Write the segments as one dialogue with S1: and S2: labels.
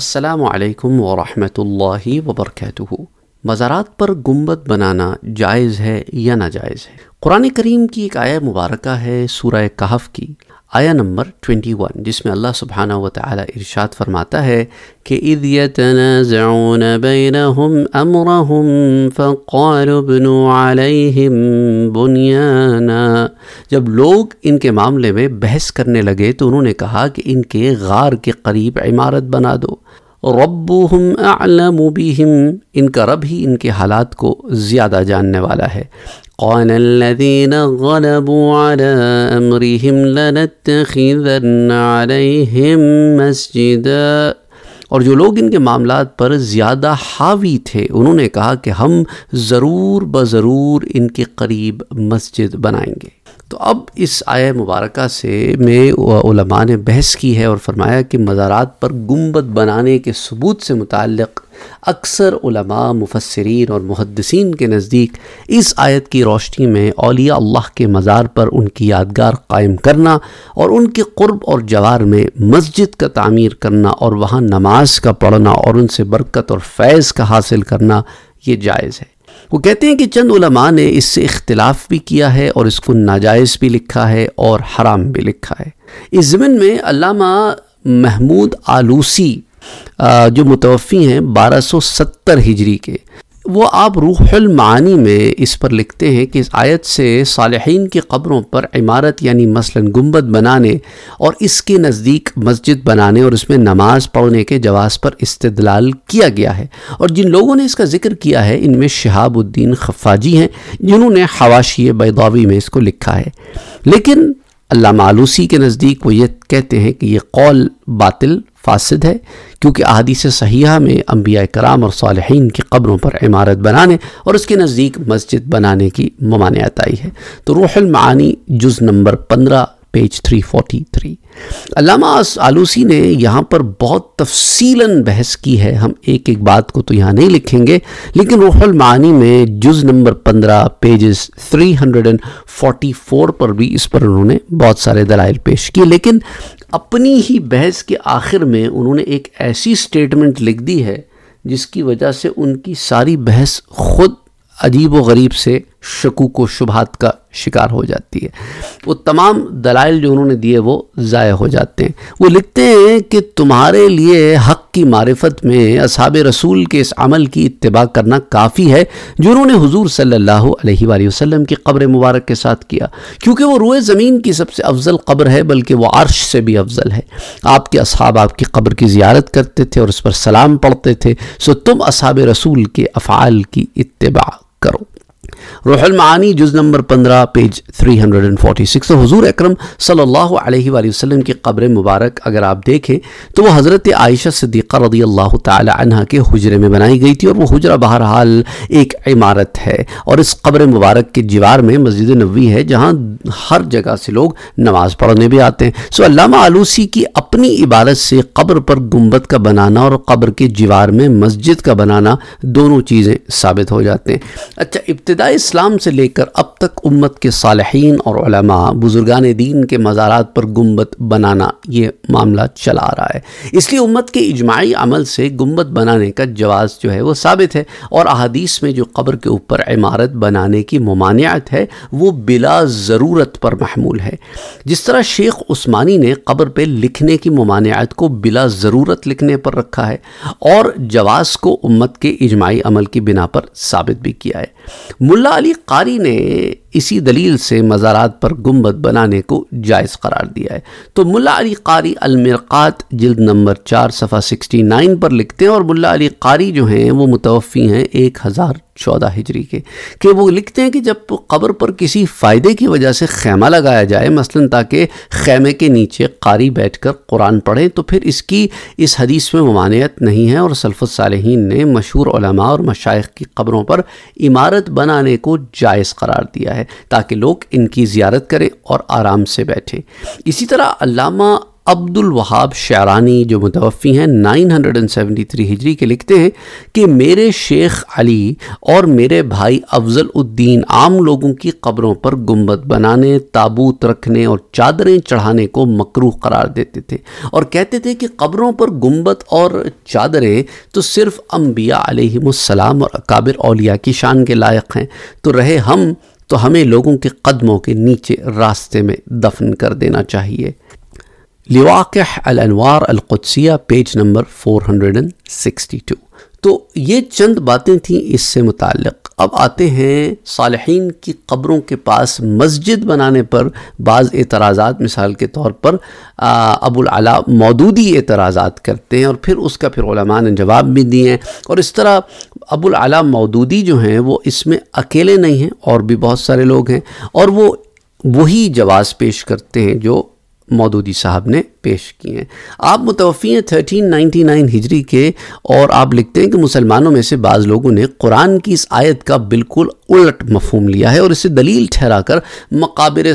S1: असलकम वरहमतुल्लाहि वबरकatuह मज़ारात पर गुम्बद बनाना जायज़ है या नाजायज़ है कुरान करीम की एक आय मुबारक है सूरह कहफ़ की आया नंबर 21 जिसमें अल्लाह सुबहाना व ताली इरशाद फरमाता है कि इद यतनाज़उन बैनहुम अमरहुम फ़क़ालु बनु अलैहिम बुनियाना जब लोग इनके मामले में बहस करने लगे तो उन्होंने कहा कि इनके गार के करीब इमारत बना दो रब्बुहुम अ'लमु बिहिम इनका रब ही इनके हालात को ज़्यादा जानने वाला है قال الذين غلبوا على أمرهم لنتخذن عليهم مسجدا और जो लोग इनके मामला पर ज़्यादा हावी थे उन्होंने कहा कि हम ज़रूर ब ज़रूर इनके करीब मस्जिद बनाएंगे तो अब इस आय मुबारक से में उलमा ने बहस की है और फरमाया कि मज़ारात पर गुम्बद बनाने के सबूत से मुतक़ अक्सर उलमा मुफसरीन और मुहदसिन के नज़दीक इस आयत की रोशनी में अलिया अल्लाह के मज़ार पर उनकी यादगार कायम करना और उनके क़ुरब और जवार में मस्जिद का तामीर करना और वहाँ नमाज का पढ़ना और उनसे बरकत और फैज़ का हासिल करना ये जायज़ है वो कहते हैं कि चंद उलमा ने इससे इख्तलाफ भी किया है और इसको नाजायज़ भी लिखा है और हराम भी लिखा है इस ज़मन में अलामा महमूद आलूसी जो मुतवफ़ी हैं 1270 हिजरी के वो आप रूहुल मानी में इस पर लिखते हैं कि इस आयत से सालहीन की कब्रों पर इमारत यानी मसलन गुम्बद बनाने और इसके नज़दीक मस्जिद बनाने और उसमें नमाज पढ़ने के जवाज़ पर इस्तलाल किया गया है और जिन लोगों ने इसका जिक्र किया है इनमें शहाबुद्दीन खफाजी हैं जिन्होंने हवाशी बैदावी में इसको लिखा है लेकिन अल्लाह आलूसी के नज़दीक वो ये कहते हैं कि ये कौल बातिल फासद है क्योंकि आदि से सहिया में अम्बिया कराम और सालहीन की कब्रों पर इमारत बनाने और उसके नज़दीक मस्जिद बनाने की ममानियत आई है तो मानी जुज़ नंबर पंद्रह पेज 343 अलामा आलूसी ने यहाँ पर बहुत तफसीलन बहस की है हम एक एक बात को तो यहाँ नहीं लिखेंगे लेकिन रोहल मानी में जुज़ नंबर 15 पेजेस 344 पर भी इस पर उन्होंने बहुत सारे दलाइल पेश किए लेकिन अपनी ही बहस के आखिर में उन्होंने एक ऐसी स्टेटमेंट लिख दी है जिसकी वजह से उनकी सारी बहस खुद अजीब व गरीब से शकु को शुभात का शिकार हो जाती है वो तमाम दलाइल जो उन्होंने दिए वो ज़ाय हो जाते हैं वो लिखते हैं कि तुम्हारे लिए हक की मारिफत में असाब रसूल के इस अमल की इतबा करना काफ़ी है जो उन्होंने हजूर सल्लल्लाहु अलैहि वसल्लम की कब्र मुबारक के साथ किया क्योंकि वो रोए ज़मीन की सबसे अफजल कब्र है बल्कि वह अरश से भी अफजल है आपके असाब आपकी कब्र की जियारत करते थे और उस पर सलाम पढ़ते थे सो तुम असाब रसूल के अफ़ाल की इतबा करो रूहमानी जुज़ नंबर पंद्रह page three hundred and forty six तो हजूर अक्रम सल्लल्लाहु अलैहि की कब्र मुबारक अगर आप देखें तो वह हज़रत आयशा सिद्दीक़ा रदी अल्लाह तह के हजरे में बनाई गई थी और वह हजरा बहरहाल एक इमारत है और इस कब्र मुबारक के जीवार में मस्जिद नबी है जहाँ हर जगह से लोग नमाज़ पढ़ने भी आते हैं सो अल्लामा आलूसी की अपनी इबारत से कब्र पर गुम्बद का बनाना और कब्र के जीवार में मस्जिद का बनाना दोनों चीज़ें साबित हो जाते हैं अच्छा इब्तदाई इब्तदाई इस्लाम से लेकर अब तक उम्मत के सालहीन और बुज़ुर्गान दीन के मज़ारात पर गुम्बद बनाना ये मामला चला आ रहा है इसलिए उम्मत के इजमाही अमल से गुम्बद बनाने का जवाज़ जो है वो साबित है और अहदीस में जो कब्र के ऊपर इमारत बनाने की ममानियत है वो बिला ज़रूरत पर महमूल है जिस तरह शेख उस्मानी ने कब्र पर लिखने की ममानियत को बिला ज़रूरत लिखने पर रखा है और जवाज़ को उम्मत के इजमाही अमल की बिना पर साबित भी किया है मुल्ला अली कारी ने इसी दलील से मज़ारात पर गुम्बद बनाने को जायज़ करार दिया है तो मुल्ला अली कारी अलमरक़ात जल्द नंबर चार सफ़ा सिक्सटी नाइन पर लिखते हैं और मुल्ला अली कारी जो हैं वो मुतवफ़ी हैं एक हज़ार चौदह हिजरी के कि वो लिखते हैं कि जब कब्र पर किसी फ़ायदे की वजह से खैमा लगाया जाए मसलन ताकि खैमे के नीचे कारी बैठ कर कुरान पढ़ें तो फिर इसकी इस हदीस में ममानियत नहीं है और साल ने मशहूर और मशाइ की कब्रों पर इमारत बनाने को जायज़ करार दिया है है ताकि लोग इनकी ज़्यारत करें और आराम से बैठें इसी तरह अल्लामा अब्दुल वहाब शारानी जो मुतवफ़ी हैं 973 हिजरी के लिखते हैं कि मेरे शेख अली और मेरे भाई अफजल उद्दीन आम लोगों की कब्रों पर गुम्बद बनाने ताबूत रखने और चादरें चढ़ाने को मकरू करार देते थे और कहते थे कि कब्रों पर गुम्बद और चादरें तो सिर्फ़ अम्बिया अलैहिमुस्सलाम और अकाबिर अलिया की शान के लायक हैं तो रहे हम तो हमें लोगों के कदमों के नीचे रास्ते में दफन कर देना चाहिए लिवाक़ अलनवार अलकुदसिया पेज नंबर 462 तो ये चंद बातें थीं इससे मुतक़ अब आते हैं सालहीन की कब्रों के पास मस्जिद बनाने पर बाज़ एतराज़ात मिसाल के तौर पर अबुलआला मौदूदी एतराज़ात करते हैं और फिर उसका फिर उलमा ने जवाब भी दिए हैं और इस तरह अला मौदूदी जो हैं वो इसमें अकेले नहीं हैं और भी बहुत सारे लोग हैं और वो वही जवाब पेश करते हैं जो मौदूदी साहब ने पेश किए हैं आप मुतवफ़ी हैं थर्टीन नाइन्टी नाइन हिजरी के और आप लिखते हैं कि मुसलमानों में से बाज़ लोगों ने कुरान की इस आयत का बिल्कुल उलट मफहम लिया है और इसे दलील ठहरा कर मकबर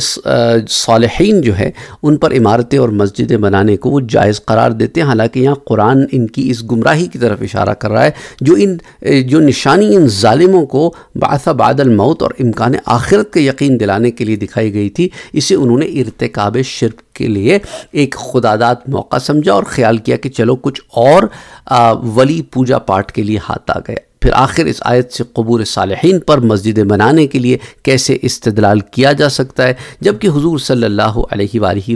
S1: सालहीन जो है उन पर इमारतें और मस्जिदें बनाने को वो जायज़ करार देते हैं हालाँकि यहाँ कुरान इनकी इस गुमराही की तरफ इशारा कर रहा है जो इन जो निशानी इन ालिमों को बासा बादल मौत और इम्कान आखिरत के यकीन दिलाने के लिए दिखाई गई थी इसे उन्होंने इरतकब शिरक के लिए एक खुदादात मौका समझा और ख्याल किया कि चलो कुछ और वली पूजा पाठ के लिए हाथ आ गया फिर आखिर इस आयत से कबूर सालहन पर मस्जिद बनाने के लिए कैसे इस्तलाल किया जा सकता है जबकि हजूर सल्ला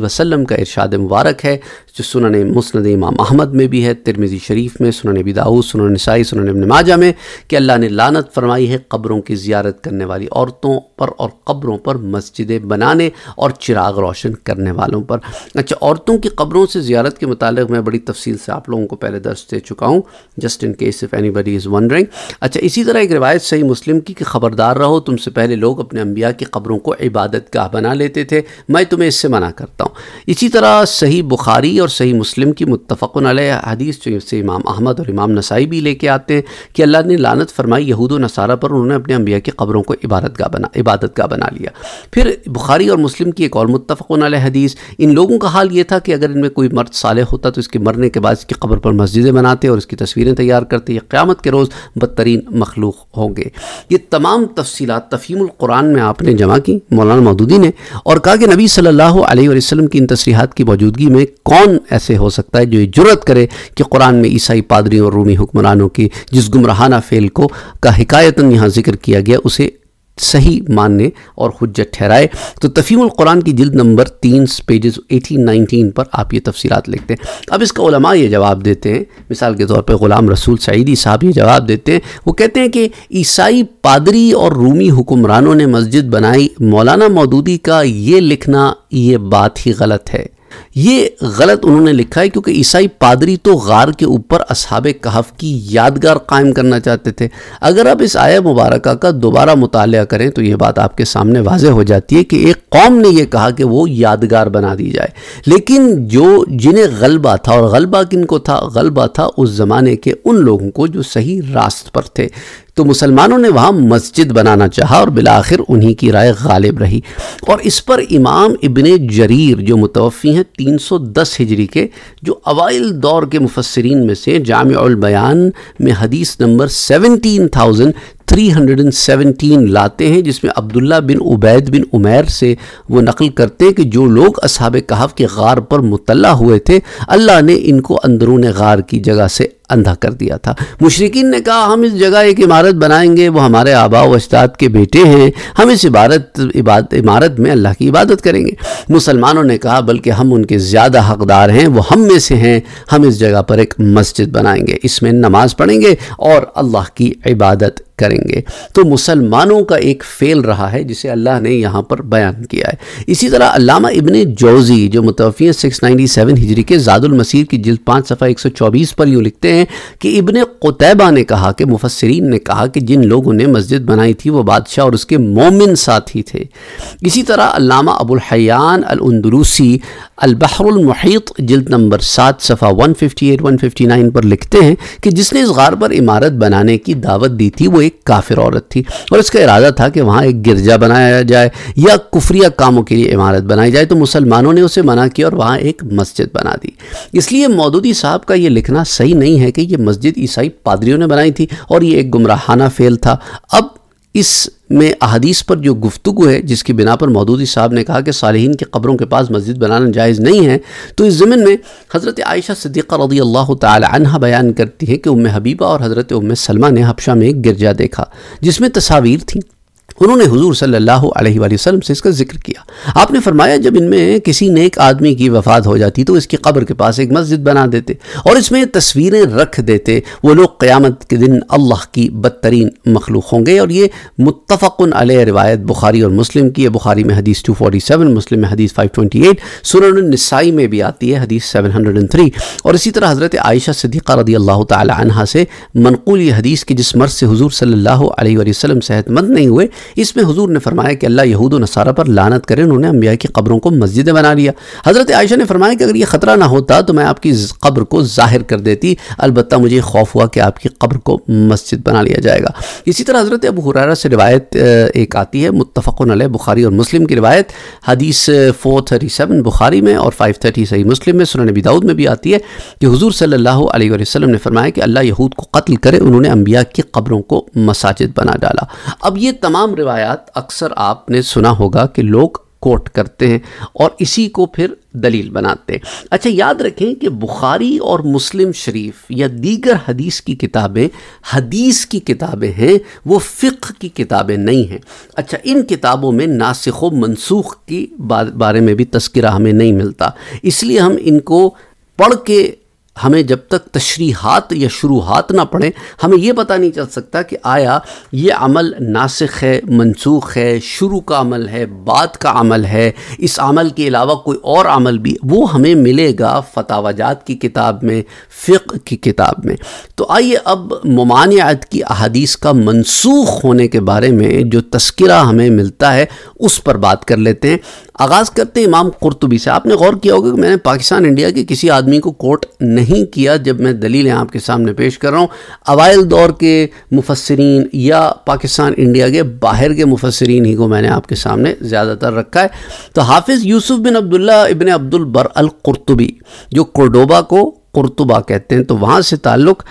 S1: वसलम का इरशाद मुबारक है जो सुनन मुस्ंद इमाम अहमद में भी है तिरमिज़ी शरीफ में सुनन बिदाऊ सुनन नसाई सुनन नमाजा में कि अल्लाह ने लानत फरमाई है कब्रों की जियारत करने वाली औरतों पर और कब्रों पर मस्जिदें बनाने और चिराग रोशन करने वालों पर अच्छा औरतों की कब्रों से ज़्यारत के मुतालिक मैं बड़ी तफसील से आप लोगों को पहले दर्ज दे चुका हूँ just in case if anybody is wondering अच्छा इसी तरह एक रिवायत सही मुस्लिम की कि ख़बरदार रहो तुमसे पहले लोग अपने अम्बिया की ख़बरों को इबादत गाह बना लेते थे मैं तुम्हें इससे मना करता हूँ इसी तरह सही बुखारी और सही मुस्लिम की मुतफ़न हदीस जो इससे इमाम अहमद और इमाम नसाई भी लेके आते हैं कि अल्लाह ने लानत फरमाई यहूद नसारा पर उन्होंने अपने अम्बिया की ख़बरों को इबादत गाह बना इबादत गाह बना लिया फिर बुखारी और मुस्लिम की एक और मुतफ़न हदीस इन लोगों का हाल ये था कि अगर इनमें कोई मर्द साले होता तो इसके मरने के बाद इसकी ख़बर पर मस्जिदें बनाते और इसकी तस्वीरें तैयार करते या क़्यामत के रोज़ खूबसूरत तरीन मखलूक होंगे ये तमाम तफसीत कुरान में आपने जमा की मौलाना मदूदी ने और कहा कि नबी सल्ला वसम की इन तसरीहत की मौजूदगी में कौन ऐसे हो सकता है जो ये जरूरत करे कि कुरान में ईसाई पादरी और रूमी हुक्मरानों की जिस गुमराहाना फ़ेल को का हकायतन यहाँ जिक्र किया गया उसे सही मानने और हजत ठहराए तो कुरान की जिल्द नंबर तीन पेजेस एटीन नाइनटीन पर आप ये तफसीरात लिखते हैं अब इसका उलमा ये जवाब देते हैं मिसाल के तौर पर ग़ुलाम रसूल सईदी साहब ये जवाब देते हैं वो कहते हैं कि ईसाई पादरी और रूमी हुक्मरानों ने मस्जिद बनाई मौलाना मौदूदी का ये लिखना ये बात ही गलत है ये गलत उन्होंने लिखा है क्योंकि ईसाई पादरी तो गार के ऊपर असहाब कहफ की यादगार कायम करना चाहते थे अगर आप इस आया मुबारक का दोबारा मुताल करें तो यह बात आपके सामने वाज हो जाती है कि एक कौम ने यह कहा कि वो यादगार बना दी जाए लेकिन जो जिन्हें गलबा था और गलबा किन को था गलबा था उस ज़माने के उन लोगों को जो सही रास्त पर थे तो मुसलमानों ने वहाँ मस्जिद बनाना चाहा और बिलाखिर उन्हीं की राय गालिब रही और इस पर इमाम इबन जरीर जो मुतवफ़ी हैं 310 हिजरी के जो अवाइल दौर के मुफसरीन में से जामबयान में हदीस नंबर सेवनटीन थाउजेंड 317 लाते हैं जिसमें अब्दुल्ला बिन उबैद बिन उमैर से वो नकल करते हैं कि जो लोग असहाब कहाफ़ के गार पर मुतला हुए थे अल्लाह ने इनको अंदरून गार की जगह से अंधा कर दिया था मुशरकिन ने कहा हम इस जगह एक इमारत बनाएंगे वो हमारे आबा व अजदाद के बेटे हैं हम इस इबारत इबाद इमारत में अल्लाह की इबादत करेंगे मुसलमानों ने कहा बल्कि हम उनके ज़्यादा हकदार हैं वो हम में से हैं हम इस जगह पर एक मस्जिद बनाएंगे इसमें नमाज़ पढ़ेंगे और अल्लाह की इबादत करेंगे तो मुसलमानों का एक फेल रहा है जिसे अल्लाह ने यहाँ पर बयान किया है इसी तरह अलामा इबन जौज़ी जो मुतफ़ी सिक्स नाइन्टी सेवन हिजरी के जादुल मसीर की जिल्द पाँच सफ़ा एक सौ चौबीस पर यूँ लिखते हैं कि इबन कोतैबा ने कहा कि मुफसरीन ने कहा कि जिन लोगों ने मस्जिद बनाई थी वह बादशाह और उसके मोमिन साथी थे इसी तरह अलामा अबुलहैयान अलंदरूसी अलबहरमहीत जिल्द नंबर सात सफ़ा one fifty eight one fifty nine पर लिखते हैं कि जिसने इस गार पर इमारत बनाने की दावत दी थी वो एक काफिर औरत थी और इसका इरादा था कि वहाँ एक गिरजा बनाया जाए या कुफरिया कामों के लिए इमारत बनाई जाए तो मुसलमानों ने उसे मना किया और वहाँ एक मस्जिद बना दी इसलिए मौदूदी साहब का ये लिखना सही नहीं है कि ये मस्जिद ईसाई पादरियों ने बनाई थी और ये एक गुमराहाना फेल था अब इस में अहदीस पर जो गुफ्तु है जिसकी बिना पर मौदूदी साहब ने कहा कि सालहीन की कब्रों के पास मस्जिद बनाना जायज़ नहीं है तो इस ज़मीन में हज़रत आयशा सदीक़ा रदी अल्लाह तह बयान करती है कि उम हबीबा और हज़रत उम सलमा ने हपशा में एक गिरजा देखा जिसमें तस्वीर थी उन्होंने हुजूर सल्लल्लाहु अलैहि वसल्लम से इसका जिक्र किया आपने फरमाया जब इनमें किसी नेक आदमी की वफात हो जाती तो इसकी कब्र के पास एक मस्जिद बना देते और इसमें तस्वीरें रख देते वो लोग क़्यामत के दिन अल्लाह की बदतरीन मखलूक होंगे और ये मुतफ़न अल रवायत बुखारी और मुस्लिम की है बुखारी में हदीस टू फोटी सेवन मुस्लिम में हदीस फाइव ट्वेंटी एट सुरनसाई में भी आती है हदीस सेवन हंड्रेड एंड थ्री और इसी तरह हज़रत आयशा सदीक़ा रदी अल्लाह तन से मनकूल हदीस की जिस मर्ज़ से हजूर सल्ला वसलम सेहतमंद नहीं हुए इसमें हजूर ने फरमाया कि अल्लाह यहूद नसारा पर लानत करें उन्होंने अम्बिया की कब्रों को मस्जिदें बना लिया हज़रत आयशा ने फरमाया कि अगर ये ख़तरा ना होता तो मैं आपकी कब्र को ज़ाहिर कर देती अलबत्त मुझे खौफ हुआ कि आपकी कब्र को मस्जिद बना लिया जाएगा इसी तरह हज़रत अबू हुरारा से रिवायत एक आती है मुतफ़न बुखारी और मुस्लिम की रिवायत हदीस फोर थर्टी सेवन बुखारी में और फाइव थर्टी सही मुस्लिम में सुन नबी दाऊद में भी आती है कि हजूर सल्ला वसम ने फरमाया कि अल्लाह यहूद को कत्ल करे उन्होंने अम्बिया की कब्रों को मसाजिद बना डाला अब ये तमाम रिवायात अक्सर आपने सुना होगा कि लोग कोट करते हैं और इसी को फिर दलील बनाते हैं अच्छा याद रखें कि बुखारी और मुस्लिम शरीफ या दीगर हदीस की किताबें हदीस की किताबें हैं वो फ़िक्र की किताबें नहीं हैं अच्छा इन किताबों में नासिख व मनसूख की बारे में भी तस्करा हमें नहीं मिलता इसलिए हम इनको पढ़ के हमें जब तक तशरीहत या शुरुआत ना पढ़ें हमें यह पता नहीं चल सकता कि आया ये अमल नासिक है मनसूख है शुरू का अमल है बाद का अमल है इस अमल के अलावा कोई और अमल भी वो हमें मिलेगा फतावाजात की किताब में फ़िक की किताब में तो आइए अब ममानियात की अहदीस का मनसूख होने के बारे में जो तस्करा हमें मिलता है उस पर बात कर लेते हैं आगाज़ करते इमाम कुरतुबी से आपने गौर किया होगा कि मैंने पाकिस्तान इंडिया के किसी आदमी को कोट नहीं किया जब मैं दलीलें आपके सामने पेश कर रहा हूँ अवैल दौर के मुफसरीन या पाकिस्तान इंडिया के बाहर के मुफसरीन ही को मैंने आपके सामने ज़्यादातर रखा है तो हाफिज़ यूसुफ बिन अब्दुल्ला इबन अब्दुल बर अल कुरतुबी जो कोडोबा को कुरतुबा कहते हैं तो वहाँ से ताल्लुक़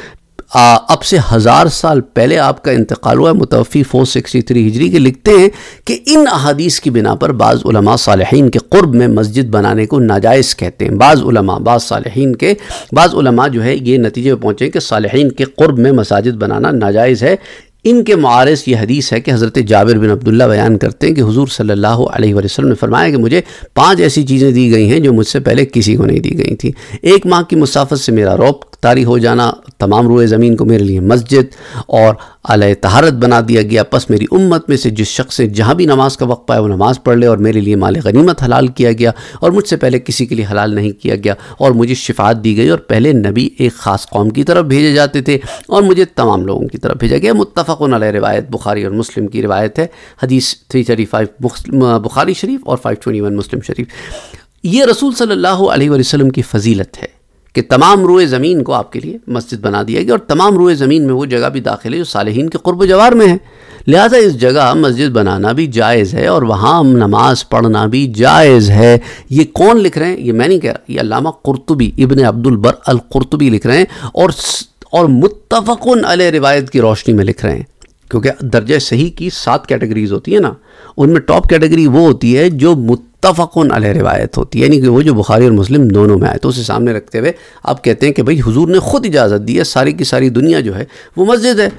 S1: अब से हज़ार साल पहले आपका इंतकाल हुआ मुतफ़ी फोर सिक्सटी थ्री हिजरी के लिखते हैं कि इन अहादीस की बिना पर बाज़ सालहीन के क़ुर्ब में मस्जिद बनाने को नाजायज़ कहते हैं बाज़ बाज़ सालहीन के बाज़ जो है ये नतीजे पहुँचे कि सालहीन के क़ुर्ब में मसाजिद बनाना नाजायज़ है इनके मारस ये हदीस है कि हज़रत जाबिर बिन अब्दुल्ला बयान करते हैं कि हुजूर सल्लल्लाहु अलैहि वसल्लम ने फरमाया कि मुझे पांच ऐसी चीज़ें दी गई हैं जो मुझसे पहले किसी को नहीं दी गई थी एक माह की मुसाफत से मेरा रौब तारी हो जाना तमाम रुए ज़मीन को मेरे लिए मस्जिद और अलह तहारत बना दिया गया बस मेरी उम्मत में से जिस शख्स ने जहाँ भी नमाज का वक्त पाया वो नमाज़ पढ़ ले और मेरे लिए माल गनीमत हलाल किया गया और मुझसे पहले किसी के लिए हलाल नहीं किया गया और मुझे शिफात दी गई और पहले नबी एक ख़ास कौम की तरफ भेजे जाते थे और मुझे तमाम लोगों की तरफ भेजा गया मुतफ़ा नल रवायत बुखारी और मुस्लिम की रिवायत है हदीस थ्री थर्टी फाइव बुखारी शरीफ और फाइव ट्वेंटी वन मुस्लिम शरीफ ये रसूल सल्ला वसलम की फ़जीलत है कि तमाम रुए ज़मीन को आपके लिए मस्जिद बना दिया गया और तमाम रुए ज़मीन में वो जगह भी दाखिल है जो सालहीन के कुर्ब जवार में है लिहाजा इस जगह मस्जिद बनाना भी जायज़ है और वहाँ हम नमाज पढ़ना भी जायज़ है ये कौन लिख रहे हैं ये मैं नहीं कह रहा ये अलामा कुरतुबी इबन अब्दुलबर अलकुरतबी लिख रहे हैं और और मुतफ़न अल रिवायत की रोशनी में लिख रहे हैं क्योंकि दर्ज सही की सात कैटेगरीज होती है ना उनमें टॉप कैटेगरी वो होती है जो मुत तफाक़ुन अलह रिवायत होती है यानी कि वो जो बुखारी और मुस्लिम दोनों में आए तो उसे सामने रखते हुए आप कहते हैं कि भाई हुजूर ने ख़ुद इजाज़त दी है सारी की सारी दुनिया जो है वो मस्जिद है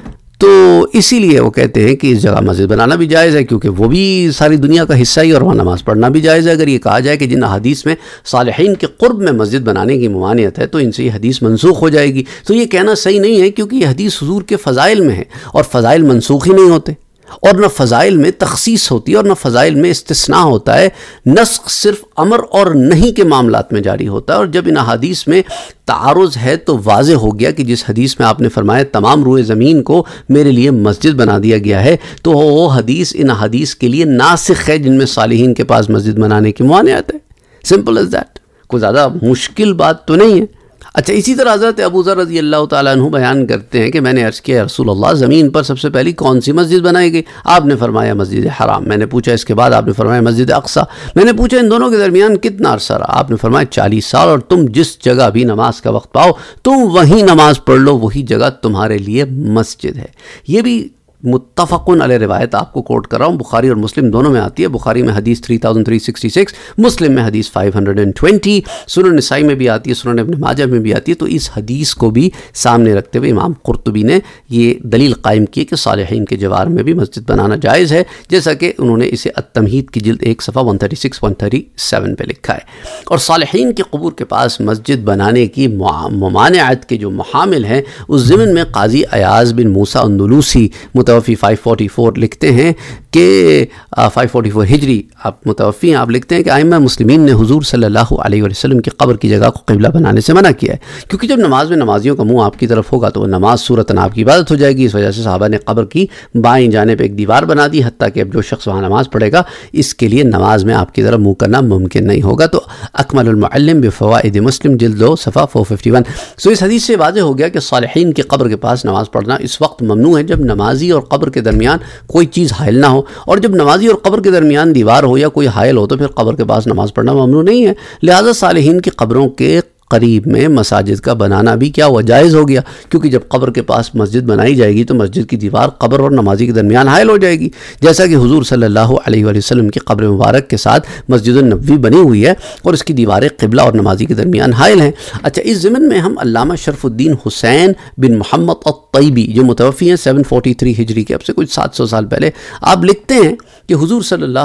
S1: तो इसीलिए वो कहते हैं कि इस जगह मस्जिद बनाना भी जायज़ है क्योंकि वो भी सारी दुनिया का हिस्सा ही और वहाँ नमाज़ पढ़ना भी जायज़ है अगर ये कहा जाए कि जिन हदीस में सालहीन के क़ुर्ब में मस्जिद बनाने की ममानियत है तो इनसे ये हदीस मनसूख हो जाएगी तो ये कहना सही नहीं है क्योंकि ये हदीस हजूर के फ़ज़ाइल में है और फ़ज़ाइल मनसूख ही नहीं होते और न फ़ज़ाइल में तखसीस होती है और न फ़ज़ाइल में इस्तना होता है नस्क सिर्फ अमर और नहीं के मामला में जारी होता है और जब इन अदीस में तारज़ है तो वाज हो गया कि जिस हदीस में आपने फरमाया तमाम रुए ज़मीन को मेरे लिए मस्जिद बना दिया गया है तो वो हदीस इन हदीस के लिए नासिक है जिनमें सालहीन के पास मस्जिद बनाने की मानियात है सिंपल इज़ दैट कोई ज़्यादा मुश्किल बात तो नहीं है अच्छा इसी तरह हज़रत अबूज़र रजी अल्लाह तु बयान करते हैं कि मैंने अर्ज़ किया रसूल ज़मीन पर सबसे पहली कौन सी मस्जिद बनाई गई आपने फरमाया मस्जिद हराम मैंने पूछा इसके बाद आपने फरमाया मस्जिद अक्सा मैंने पूछा इन दोनों के दरमियान कितना अरसा आपने फरमाया चालीस साल और तुम जिस जगह भी नमाज का वक्त पाओ तुम वहीं नमाज़ पढ़ लो वही जगह तुम्हारे लिए मस्जिद है ये भी मुतफ़न अल रिवायत आपको कोट कर रहा हूँ बुखारी और मुस्लिम दोनों में आती है बुखारी में हदीस 3366 मुस्लिम में हदीस 520 सुन नसाई में भी आती है सुन अपने माजा में भी आती है तो इस हदीस को भी सामने रखते हुए इमाम कुरतबी ने यह दलील कायम की कि सालहीन के जवार में भी मस्जिद बनाना जायज़ है जैसा कि उन्होंने इसे अतमहीद की जल्द एक सफ़ा one thirty six one thirty seven पर लिखा है और सालहीन के कबूर के पास मस्जिद बनाने की ममानियात के जो महामिल हैं उस ज़मन में काजी अयाज बिन मूसा नलूसी फोर्टी 544 लिखते हैं के फाइव फोर हिजरी आप मुतवफ़ी हैं आप लिखते हैं कि आयमा मुस्लिमीन ने हजूर सल्लल्लाहु की कब्र की जगह को कबला बनाने से मना किया है क्योंकि जब नमाज में नमाजियों का मुँह आपकी तरफ होगा तो वह नमाज नाब आपकी इबादत हो जाएगी इस वजह से साहबा ने कब्र की बाएं पर एक दीवार बना दी हती कि अब जो शख्स वहाँ नमाज पढ़ेगा इसके लिए नमाज में आपकी तरफ मुँह करना मुमकिन नहीं होगा तो अकमलमलम बफ़वाद मुस्लिम दो सफ़ा फोर फिफ्टी वन सो इस हदीस से वाजह हो गया कि सालहन की कब्र के पास नमाज़ पढ़ना इस वक्त ममनू है जब नमाजी और कब्र के दरमियान कोई चीज़ हायल ना हो हो और जब नमाजी और कब्र के दरमियान दीवार हो या कोई हायल हो तो फिर कब्र के पास नमाज़ पढ़ना ममनू नहीं है लिहाजा सालहीन की कब्रों के करीब में मसाजिद का बनाना भी क्या हुआ जायज़ हो गया क्योंकि जब कब्र के पास मस्जिद बनाई जाएगी तो मस्जिद की दीवार कब्र और नमाजी के दरमियान हायल हो जाएगी जैसा कि हजूर सल्ला वसलम की कब्र मुबारक के साथ मस्जिद नबी बनी हुई है और इसकी दीवारें किबला और नमाजी के दरमियान हायल हैं अच्छा इस ज़मन में हम अलामा शरफुद्दीन हुसैन बिन और तैबी जो मुतवफ़ी हैं सेवन फोटी थ्री हिजरी के अब से कुछ सात सौ साल पहले आप लिखते हैं कि हजूर सल्ला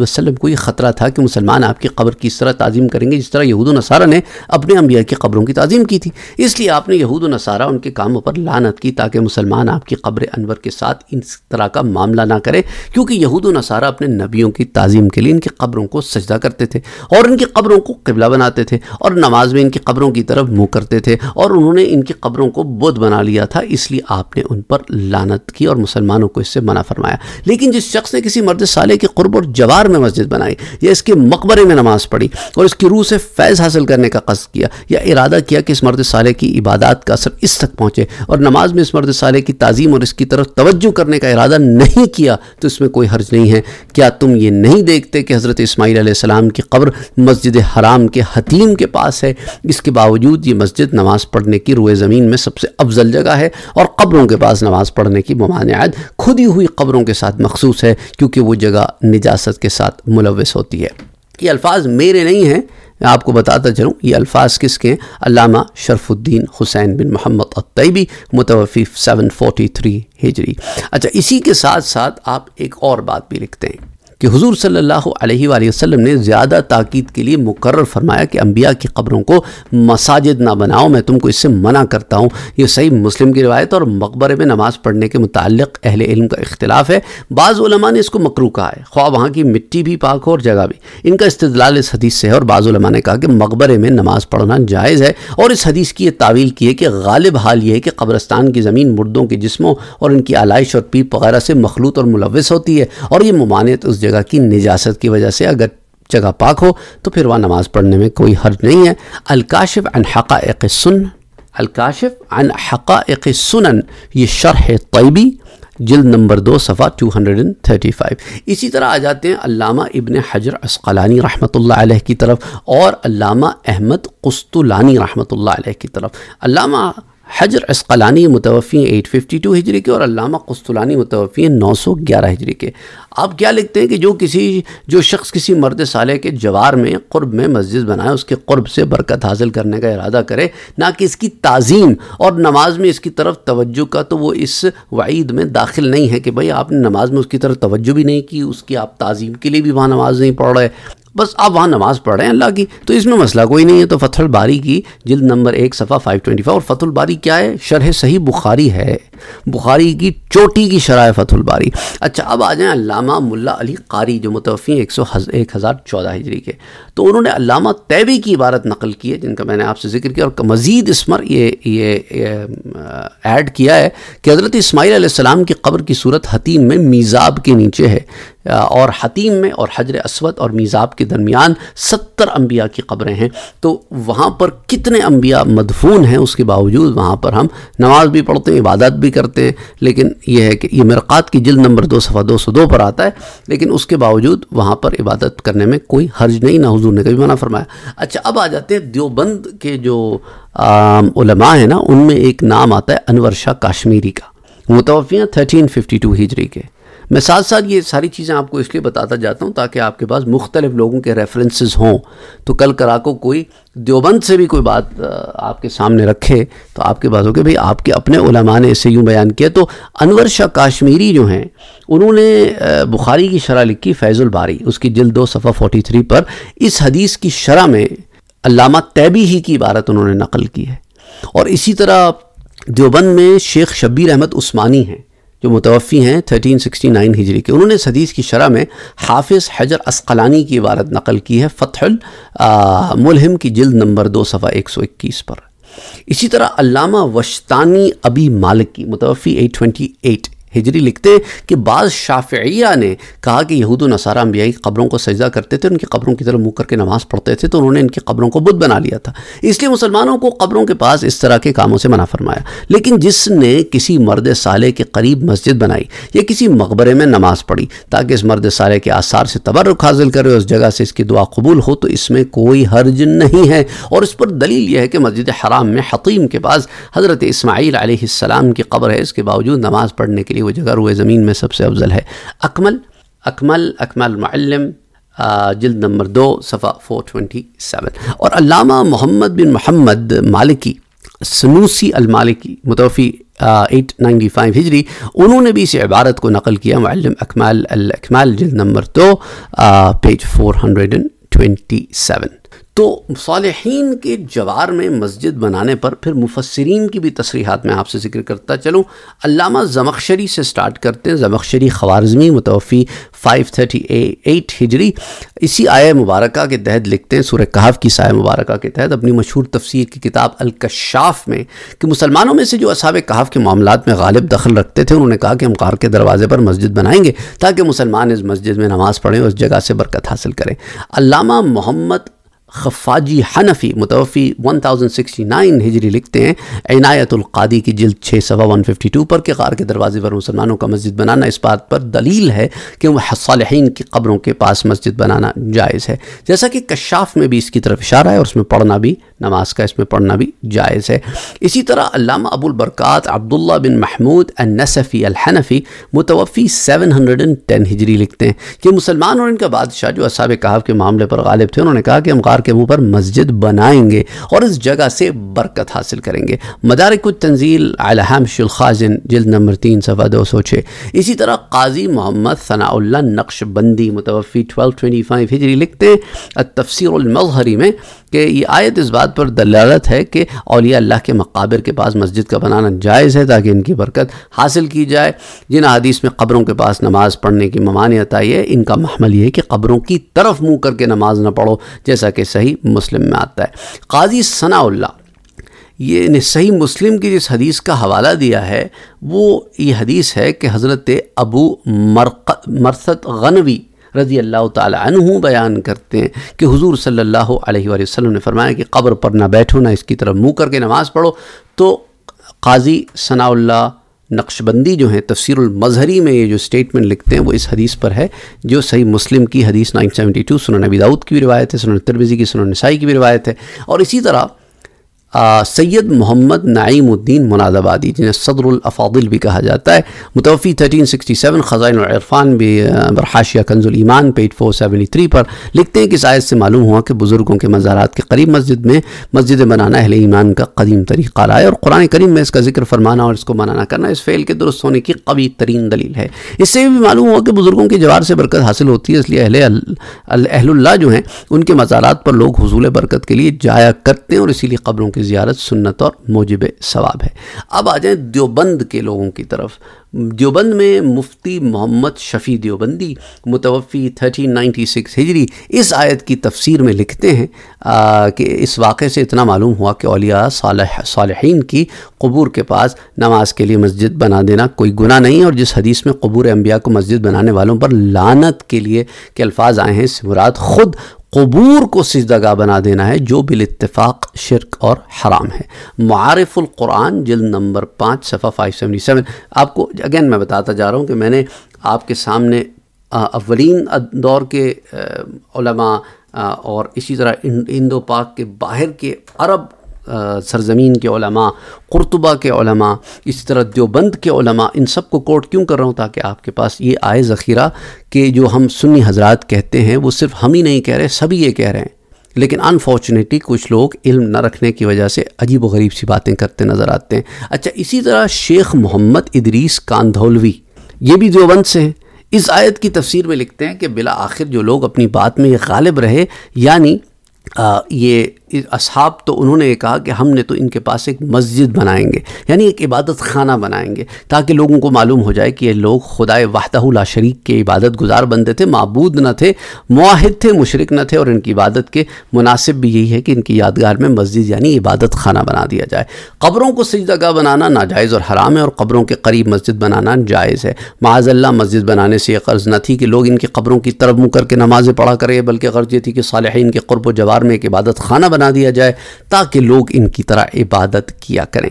S1: वसलम को ये ख़तरा था कि मुसलमान आपकी कब्र किस तरह तज़ीम करेंगे जिस तरह यहूद नसारा ने अपने अम्बिया की कब्रों की तज़ीम की थी इसलिए आपने यहूद नसारा उनके कामों पर लानत की ताकि मुसलमान आपकी कब्र अनवर के साथ इस तरह का मामला ना करें क्योंकि यहूद नसारा अपने नबियों की तज़ीम के लिए इनकी कब्रों को सजदा करते थे और इनकी कब्रों को कबला बनाते थे और नमाज में इनकी कब्रों की तरफ मुँह करते थे और उन्होंने इनकी कब्रों को बुध बना लिया था इसलिए आपने उन पर लानत की और मुसलमानों को इससे मना फरमाया लेकिन जिस शख्स ने किसी मर्द साले के कुर्ब और जवार में मस्जिद बनाई या इसके मकबरे में नमाज पढ़ी और इसकी रूह से फैज़ हासिल कर करने का कस किया या इरादा किया कि इस मर्द साले की इबादत का असर इस तक पहुँचे और नमाज में इस मर्द साले की तज़ीम और इसकी तरफ तवज्जो करने का इरादा नहीं किया तो इसमें कोई हर्ज नहीं है क्या तुम ये नहीं देखते कि हज़रत इसमाईल की कब्र मस्जिद हराम के हतीम के पास है इसके बावजूद ये मस्जिद नमाज़ पढ़ने की रुए ज़मीन में सबसे अफजल जगह है और कब्रों के पास नमाज़ पढ़ने की ममानियात खुद ही हुई कब्रों के साथ मखसूस है क्योंकि वो जगह निजात के साथ मुलवस होती है ये अल्फाज मेरे नहीं हैं मैं आपको बताता चलूँ ये अल्फाज किसके अलामा शरफुद्दीन हुसैन बिन मोहम्मद अतबी मुतवफ़ी सेवन फोटी थ्री हिजरी अच्छा इसी के साथ साथ आप एक और बात भी लिखते हैं कि हुजूर सल्लल्लाहु अलैहि वसल्लम ने ज़्यादा ताक़द के लिए मुकर फरमाया कि अम्बिया की ख़बरों को मसाजिद ना बनाओ मैं तुमको इससे मना करता हूँ ये सही मुस्लिम की रिवायत और मकबरे में नमाज़ पढ़ने के मुतक अहल इल्म का इख्तलाफ है बाज़ा ने इसको मकरू कहा है ख्वा वहाँ की मिट्टी भी पाक हो और जगह भी इनका इस्तलाल इस हदीस से है और बाज़ा ने कहा कि मकबरे में नमाज़ पढ़ना जायज़ है और इस हदीस की यह तावील की है कि गालिब हाल यह है कि कब्रस्तान की ज़मीन मुर्दों के जिसमों और इनकी आलाइश और पीप वगैरह से मखलूत और मुलवस होती है और ये ममानियत उस जगह की निजात की वजह से अगर जगह पाक हो तो फिर वह नमाज़ पढ़ने में कोई हर्ज नहीं है अलकाशिफ अन हक़ाक़ सुन अलकाशिफ अन हक़ाक़ सुनन ये शरह तयबी जल्द नंबर दो सफ़ा two hundred and thirty five इसी तरह आ जाते हैं अल्लामा इबन हजर असकलानी रहमतुल्लाह अलैह की तरफ और अल्लामा अहमद कुस्तुलानी रहमतुल्लाह अलैह की तरफ अल्लामा हजर असकलानी मुतवफ़ी एट फिफ्टी टू हिजरी के और अलामा कस्तुलानी मुतवफ़ी नौ सौ ग्यारह हिजरी के आप क्या लिखते हैं कि जो किसी जो शख्स किसी मर्द साले के जवार में क़ुरब में मस्जिद बनाए उसके कुरब से बरकत हासिल करने का इरादा करे ना कि इसकी तज़ीम और नमाज में इसकी तरफ तोज्जो का तो वो इस वईद में दाखिल नहीं है कि भाई आपने नमाज में उसकी तरफ तोज्जो भी नहीं की उसकी आप तज़ीम के लिए भी वहाँ नमाज नहीं पढ़ रहे बस आप वहाँ नमाज़ पढ़ रहे हैं अल्लाह की तो इसमें मसला कोई नहीं है तो फतुल बारी की जिल्द नंबर एक सफ़ा फाइव ट्वेंटी फाइव और फतुल बारी क्या है शरह सही बुखारी है बुखारी की चोटी की शराय फतुलबारी अच्छा अब आ जाएँ अलामा मुला अली कारी जो मुतफ़ी एक सौ एक हज़ार चौदह हिजरी के तो उन्होंने अलामा तैबी की इबारत नकल की है जिनका मैंने आपसे जिक्र किया और मज़ीद इसमर ये ये ऐड किया है कि हज़रत इसमाईल की कब्र की सूरत हतीम में मीज़ाब के नीचे है और हतीम में और हजर असवद और मीज़ाब के दरमियान सत्तर अम्बिया की खबरें हैं तो वहाँ पर कितने अम्बिया मदफून हैं उसके बावजूद वहाँ पर हम नमाज़ भी पढ़ते हैं इबादत भी भी करते हैं लेकिन यह है कि ये मरक़ात की जल्द नंबर दो सफ़ा दो सौ दो पर आता है लेकिन उसके बावजूद वहाँ पर इबादत करने में कोई हर्ज नहीं ना हजूर ने कभी मना फरमाया अच्छा अब आ जाते हैं देवबंद के जो उलमा है ना उनमें एक नाम आता है अनवर शाह काश्मीरी का मुतवफ़ियाँ थर्टीन फिफ्टी टू हिजरी के मैं साथ साथ ये सारी चीज़ें आपको इसलिए बताता जाता हूँ ताकि आपके पास मुख्तलिफ लोगों के रेफरेंसेस हों तो कल करा को कोई देवबंद से भी कोई बात आपके सामने रखे तो आपके पास हो गए भाई आपके अपने उलमा ने इसे यूँ बयान किया तो अनवर शाह काश्मीरी जो हैं उन्होंने बुखारी की शरह लिखी फैज़ुल बारी उसकी जल्द दो सफ़ा फोटी थ्री पर इस हदीस की शरह में अलामा तैबी ही की इबारत उन्होंने नकल की है और इसी तरह देवबंद में शेख शब्बीर अहमद उस्मानी हैं जो मुतवफ़ी हैं 1369 हिजरी के उन्होंने सदीस की शरह में हाफिज़ हजर असकलानी की इबारत नकल की है फतहल मुलहम की जिल्द नंबर दो सफ़ा एक सौ इक्कीस पर इसी तरह अल्लामा वश्तानी अबी मालिक की मुतवफ़ी एट हिजरी लिखते हैं कि बाज़ शाफिया ने कहा कि यहूद नसारा अम्बियाई कब्रों को सजदा करते थे उनकी कब्रों की तरफ मुँह करके नमाज़ पढ़ते थे तो उन्होंने इनकी कब्रों को बुद्ध बना लिया था इसलिए मुसलमानों को कब्रों के पास इस तरह के कामों से मना फरमाया लेकिन जिसने किसी मर्द साले के करीब मस्जिद बनाई या किसी मकबरे में नमाज़ पढ़ी ताकि इस मर्द साले के आसार से तबर्रक हासिल करे उस जगह से इसकी दुआ कबूल हो तो इसमें कोई हर्ज नहीं है और इस पर दलील यह है कि मस्जिद हराम में हकीम के पास हज़रत इसमाईल आसमाम की कब्र है इसके बावजूद नमाज़ पढ़ने के लिए लिए वो जगह रुए ज़मीन में सबसे अफजल है अकमल अकमल अकमल मल्लम जल्द नंबर दो सफ़ा फोर ट्वेंटी सेवन और अलामा मोहम्मद बिन मोहम्मद मालिकी सनूसी अलमालिकी मुतफ़ी एट नाइन्टी फाइव हिजरी उन्होंने भी इस इबारत को नकल किया मल्लम अकमाल अल अकमाल जल्द नंबर दो page four hundred and twenty seven तो सालहीन के जवार में मस्जिद बनाने पर फिर मुफसरीन की भी तसरीहत में आपसे ज़िक्र करता चलूँ अलामा जमखशरी से स्टार्ट करते हैं जमखशरी खवारजमी मुतफ़ी फाइव थर्टी एट हिजरी इसी आय मुबारक के तहत लिखते हैं सूर्य कहाफ़ की साय मुबारक के तहत अपनी मशहूर तफसीर की किताब अलकशाफ में कि मुसलमानों में से जो असाब कहाफ़ के मामला में गालिब दखल रखते थे उन्होंने कहा कि हम कार के दरवाज़े पर मस्जिद बनाएंगे ताकि मुसलमान इस मस्जिद में नमाज़ पढ़ें और उस जगह से बरकत हासिल करें अलामा मोहम्मद खफाजी हनफी मुतवफ़ी 1069 हिजरी लिखते हैं इनायतुल्क़ादी की जिल्द छः सवा वन फिफ्टी टू पर के कार के दरवाजे पर मुसलमानों का मस्जिद बनाना इस बात पर दलील है कि वह सालहीन की कब्रों के पास मस्जिद बनाना जायज़ है जैसा कि कशाफ में भी इसकी तरफ इशारा है और उसमें पढ़ना भी नमाज का इसमें पढ़ना भी जायज़ है इसी तरह अलामा अबुल बरक़ात अब्दुल्ला बिन महमूद नसफ़ी अलहनफ़ी मुतवफ़ी सेवन हंड्रेड एंड टेन हिजरी लिखते हैं कि मुसलमान और इनका बादशाह जो असाब कहाव के मामले पर गालिब थे उन्होंने कहा कि हम गार के मुँह पर मस्जिद बनाएंगे और इस जगह से बरकत हासिल करेंगे मदारक तंजील अलहम शुलखाजन जल्द नंबर तीन सफ़ा दो सौ छः इसी तरह काजी मोहम्मद सनाउल्ला नक्शबंदी मुतवफ़ी ट्वेल्व ट्वेंटी फाइव हिजरी लिखते हैं तफसरमजहरी में कि ये आयत इस बात बात पर दलालत है कि अलिया अल्लाह के मकाबर के पास मस्जिद का बनाना जायज़ है ताकि इनकी बरकत हासिल की जाए जिन हदीस में कब्रों के पास नमाज़ पढ़ने की ममानियत आई है इनका महमल ये है कि कब्रों की तरफ मुँह करके नमाज ना पढ़ो जैसा कि सही मुस्लिम में आता है काजी सनाउल्ला ये ने सही मुस्लिम की जिस हदीस का हवाला दिया है वो ये हदीस है कि हज़रत अबू मरक मरसत गनवी रज़ी अल्लाह तु बयान करते हैं कि हुजूर सल्लल्लाहु अलैहि वसल्लम ने फरमाया कि कब्र पर ना बैठो ना इसकी तरफ मुंह करके नमाज़ पढ़ो तो काजी सनाउल्ला नक्शबंदी जो हैं मजहरी में ये जो स्टेटमेंट लिखते हैं वो इस हदीस पर है जो सही मुस्लिम की हदीस 972 सुन नबी दाऊद की भी रवायत है सुन तरबिज़ी की सुन नसाई की भी रवायत है और इसी तरह सैयद मोहम्मद नाइमुद्दीन मुनादाबादी जिन्हें सदरफादिल भी कहा जाता है मुतवफ़ी 1367 ख़ज़ान इरफान भी बरहाशिया कंजुल ईमान पेज थ्री पर लिखते हैं कि शायद से मालूम हुआ कि बुज़ुर्गों के मज़ारात के करीब मस्जिद में मस्जिद बनाना अहिल ईमान का कदीम तरीक़ा रहा है और कुरान करीम में इसका जिक्र फरमाना और इसको मनाना करना इस फ़ेल के दुरुस्त होने की कवी तरीन दलील है इससे भी मालूम हुआ कि बुज़ुर्गों के जवाब से बरकत हासिल होती है इसलिए अहिल्ला जो हैं उनके मज़ारात पर लोग हजूल बरकत के लिए जाया करते हैं और इसीलिए कब्रों के की ज़्यारत सुन्नत और मोजब सवाब है अब आ जाएँ देवबंद के लोगों की तरफ देवबंद में मुफ्ती मोहम्मद शफ़ी देवबंदी मुतवफ़ी थर्टीन नाइन्टी सिक्स हिजरी इस आयत की तफसीर में लिखते हैं आ, कि इस वाक़े से इतना मालूम हुआ कि अलिया सालहीन की कबूर के पास नमाज के लिए मस्जिद बना देना कोई गुना नहीं और जिस हदीस में कबूर अम्बिया को मस्जिद बनाने वालों पर लानत के लिए के अल्फाज आए हैं सिमरात ख़ुद कबूर को सिजदगा बना देना है जो बिलतफ़ाक़ शिरक और हराम है कुरान जल्द नंबर पाँच सफ़ा फाइव सेवेंटी सेवन आपको अगेन मैं बताता जा रहा हूँ कि मैंने आपके सामने अवलिन दौर के और इसी तरह इंदो पाक के बाहर के अरब सरजमीन के कुरतुबा कुरतबा के ओलमा इसी तरह देवबंद के इन सब को कोट क्यों कर रहा हूँ ताकि आपके पास ये आए ज़ख़ीरा कि जो हम सुन्नी हजरात कहते हैं वो सिर्फ हम ही नहीं कह रहे सभी ये कह रहे हैं लेकिन अनफॉर्चुनेटली कुछ लोग इल्म न रखने की वजह से अजीब गरीब सी बातें करते नज़र आते हैं अच्छा इसी तरह शेख मोहम्मद इदरीस कांधौलवी ये भी देवबंद से हैं इस आयत की तफसीर में लिखते हैं कि बिला आखिर जो लोग अपनी बात में ये गालिब रहे यानी आ, ये असहाब तो उन्होंने कहा कि हमने तो इनके पास एक मस्जिद बनाएंगे यानी एक इबादत खाना बनाएंगे ताकि लोगों को मालूम हो जाए कि ये लोग खुदाए वाहदा शरीक के इबादत गुजार बनते थे मबूद न थे माहिद थे मुशरक न थे और इनकी इबादत के मुनासिब भी यही है कि इनकी यादगार में मस्जिद यानी इबादत खाना बना दिया जाए कब्रों को सजदगा बनाना नाजायज़ और हराम है और कब्रों के करीब मस्जिद बनाना जायज़ है माजल्ला मस्जिद बनाने से यह कर्ज़ न थी कि लोग इनकी कब्रों की तरफ मुँह करके नमाज़ें पढ़ा करें बल्कि गर्ज ये थी कि साल इनके क़ुरब जवार में एक इबादत खाना बना दिया जाए ताकि लोग इनकी तरह इबादत किया करें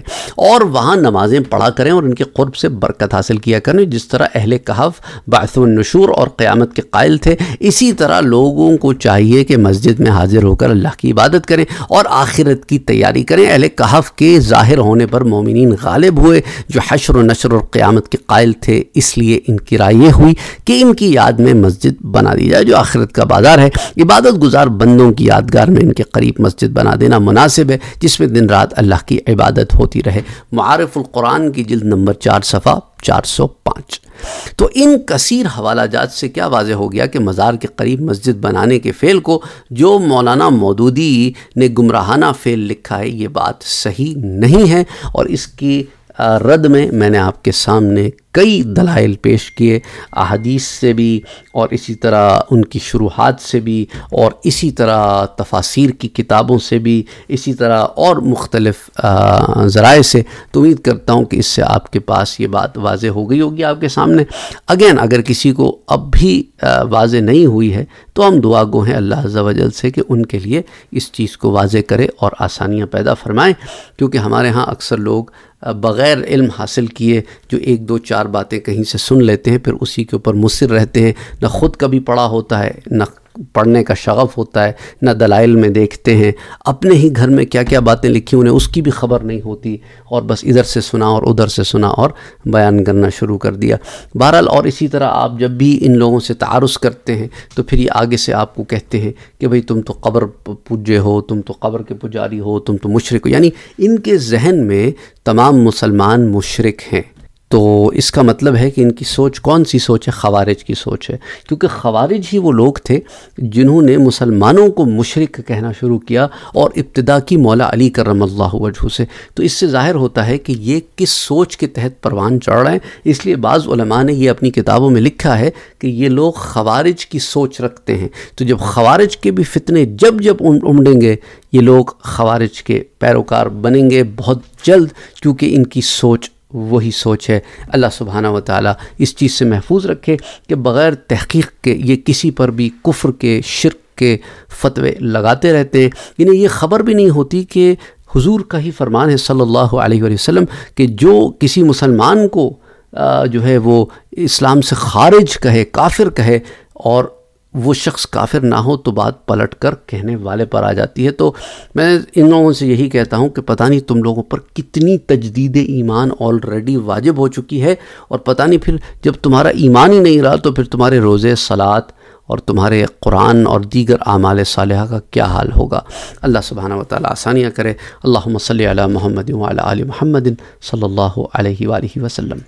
S1: और वहाँ नमाज़ें पढ़ा करें और इनके क़ुरब से बरकत हासिल किया करें जिस तरह अहल कहफ़ बाशूर और क़्यामत के कायल थे इसी तरह लोगों को चाहिए कि मस्जिद में हाजिर होकर अल्लाह की इबादत करें और आखिरत की तैयारी करें अहल कहफ़ के ज़ाहिर होने पर मोमिन गालिब हुए जो हशर नशर और क़्यामत के कायल थे इसलिए इनकी राय यह हुई कि इनकी याद में मस्जिद बना दी जाए जो आखिरत का बाज़ार है इबादत गुजार बंदों की यादगार में इनके करीब मस्जिद मस्जिद बना देना मुनासिब है जिसमें दिन रात अल्लाह की इबादत होती रहे मारफ़ुल्क़ुरान की जिल्द नंबर चार सफ़ा चार सौ पाँच तो इन कसीर हवाला जात से क्या वाज हो गया कि मज़ार के करीब मस्जिद बनाने के फ़ेल को जो मौलाना मौदूदी ने गुमराहाना फ़ेल लिखा है ये बात सही नहीं है और इसकी रद्द में मैंने आपके सामने कई दलाइल पेश किए अहदीस से भी और इसी तरह उनकी शुरुआत से भी और इसी तरह तफासिर की किताबों से भी इसी तरह और मुख्तलफ़ ज़राए से तो उम्मीद करता हूँ कि इससे आपके पास ये बात वाज हो गई होगी आपके सामने अगेन अगर किसी को अब भी वाज नहीं हुई है तो हम दुआ गो हैं अल्लाह वजल से कि उनके लिए इस चीज़ को वाज करे और आसानियाँ पैदा फरमाएँ क्योंकि हमारे यहाँ अक्सर लोग बग़ैर इल्म हासिल किए जो एक दो चार बातें कहीं से सुन लेते हैं फिर उसी के ऊपर मुसर रहते हैं ना ख़ुद कभी पढ़ा होता है ना पढ़ने का शगफ़ होता है ना दलाइल में देखते हैं अपने ही घर में क्या क्या बातें लिखी उन्हें उसकी भी खबर नहीं होती और बस इधर से सुना और उधर से सुना और बयान करना शुरू कर दिया बहरहाल और इसी तरह आप जब भी इन लोगों से तारस करते हैं तो फिर ये आगे से आपको कहते हैं कि भाई तुम तो कब्र पूजे हो तुम तो कब्र के पुजारी हो तुम तो मुशरक हो यानी इनके जहन में तमाम मुसलमान मुशरक हैं तो इसका मतलब है कि इनकी सोच कौन सी सोच है खवारिज की सोच है क्योंकि खवारिज ही वो लोग थे जिन्होंने मुसलमानों को मुशरक कहना शुरू किया और इब्तदा की मौला अली करम वजहू से तो इससे ज़ाहिर होता है कि ये किस सोच के तहत परवान चढ़ रहे हैं इसलिए बाज़ ने यह अपनी किताबों में लिखा है कि ये लोग खवारिज की सोच रखते हैं तो जब खवारिज के भी फितने जब जब उमड़ेंगे ये लोग खवारिज के पैरोकार बनेंगे बहुत जल्द क्योंकि इनकी सोच वही सोच है अल्लाह सुबहाना व ताली इस चीज़ से महफूज रखे कि बग़ैर तहकीक के ये किसी पर भी कुफ्र के शिरक के फतवे लगाते रहते हैं इन्हें ये ख़बर भी नहीं होती कि हुजूर का ही फरमान है सल्लल्लाहु अलैहि वसल्लम कि जो किसी मुसलमान को जो है वो इस्लाम से खारिज कहे काफिर कहे और वो शख्स काफिर ना हो तो बात पलट कर कहने वाले पर आ जाती है तो मैं इन लोगों से यही कहता हूँ कि पता नहीं तुम लोगों पर कितनी तजदीद ईमान ऑलरेडी वाजिब हो चुकी है और पता नहीं फिर जब तुम्हारा ईमान ही नहीं रहा तो फिर तुम्हारे रोज़े सलात और तुम्हारे कुरान और दीगर आमाल साल का क्या हाल होगा अल्लाह सुबहाना वाली आसानियाँ करे अल्लाह सल महमदिन सल्ला वसम